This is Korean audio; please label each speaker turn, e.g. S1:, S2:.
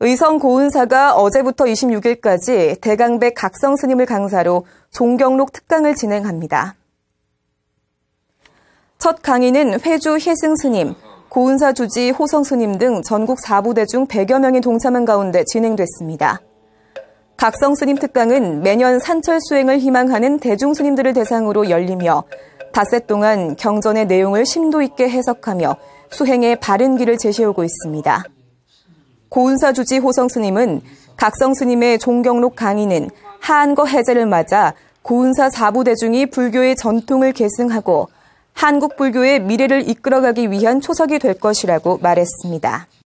S1: 의성 고은사가 어제부터 26일까지 대강백 각성 스님을 강사로 종경록 특강을 진행합니다. 첫 강의는 회주 혜승 스님, 고은사 주지 호성 스님 등 전국 4부대 중 100여 명이 동참한 가운데 진행됐습니다. 각성 스님 특강은 매년 산철 수행을 희망하는 대중 스님들을 대상으로 열리며 닷새 동안 경전의 내용을 심도 있게 해석하며 수행의 바른 길을 제시하고 있습니다. 고은사 주지 호성 스님은 각성 스님의 존경록 강의는 한거 해제를 맞아 고은사 사부대중이 불교의 전통을 계승하고 한국 불교의 미래를 이끌어가기 위한 초석이 될 것이라고 말했습니다.